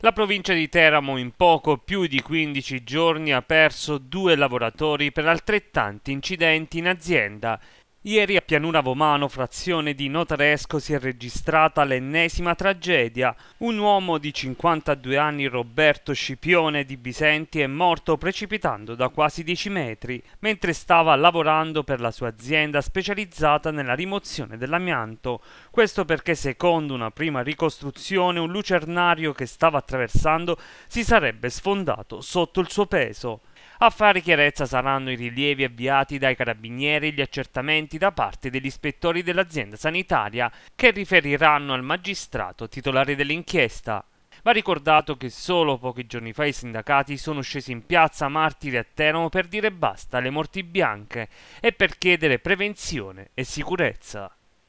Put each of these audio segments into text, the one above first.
La provincia di Teramo in poco più di 15 giorni ha perso due lavoratori per altrettanti incidenti in azienda Ieri a Pianura Vomano, frazione di Notaresco, si è registrata l'ennesima tragedia. Un uomo di 52 anni, Roberto Scipione di Bisenti, è morto precipitando da quasi 10 metri mentre stava lavorando per la sua azienda specializzata nella rimozione dell'amianto. Questo perché, secondo una prima ricostruzione, un lucernario che stava attraversando si sarebbe sfondato sotto il suo peso. A fare chiarezza saranno i rilievi avviati dai carabinieri e gli accertamenti da parte degli ispettori dell'azienda sanitaria che riferiranno al magistrato titolare dell'inchiesta. Va ricordato che solo pochi giorni fa i sindacati sono scesi in piazza martiri a Teramo per dire basta alle morti bianche e per chiedere prevenzione e sicurezza.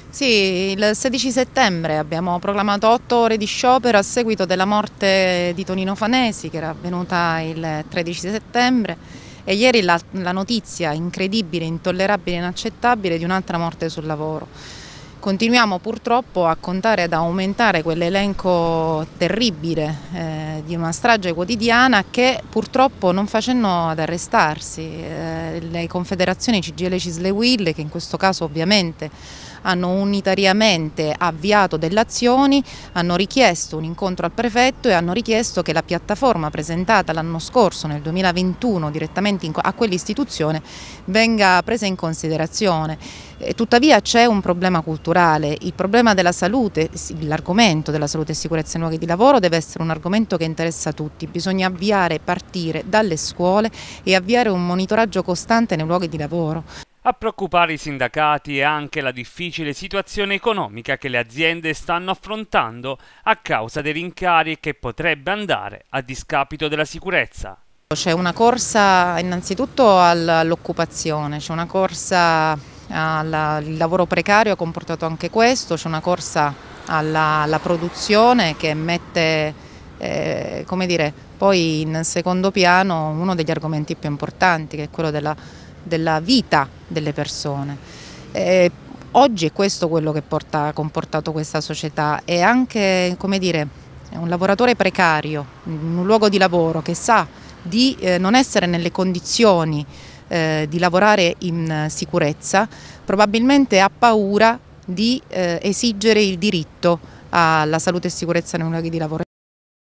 Sì, il 16 settembre abbiamo proclamato otto ore di sciopero a seguito della morte di Tonino Fanesi che era avvenuta il 13 settembre e ieri la, la notizia incredibile, intollerabile, inaccettabile di un'altra morte sul lavoro. Continuiamo purtroppo a contare ed aumentare quell'elenco terribile eh, di una strage quotidiana che purtroppo non facendo ad arrestarsi. Eh, le confederazioni CGL Cisle Will, che in questo caso ovviamente hanno unitariamente avviato delle azioni, hanno richiesto un incontro al prefetto e hanno richiesto che la piattaforma presentata l'anno scorso, nel 2021, direttamente a quell'istituzione venga presa in considerazione. E tuttavia c'è un problema culturale culturale, il problema della salute, l'argomento della salute e sicurezza nei luoghi di lavoro deve essere un argomento che interessa a tutti, bisogna avviare partire dalle scuole e avviare un monitoraggio costante nei luoghi di lavoro. A preoccupare i sindacati è anche la difficile situazione economica che le aziende stanno affrontando a causa dei rincari che potrebbe andare a discapito della sicurezza. C'è una corsa innanzitutto all'occupazione, c'è una corsa alla, il lavoro precario ha comportato anche questo, c'è una corsa alla, alla produzione che mette, eh, come dire, poi in secondo piano uno degli argomenti più importanti che è quello della, della vita delle persone. Eh, oggi è questo quello che ha comportato questa società e anche, come dire, un lavoratore precario in un luogo di lavoro che sa di eh, non essere nelle condizioni eh, di lavorare in sicurezza, probabilmente ha paura di eh, esigere il diritto alla salute e sicurezza nei luoghi di lavoro.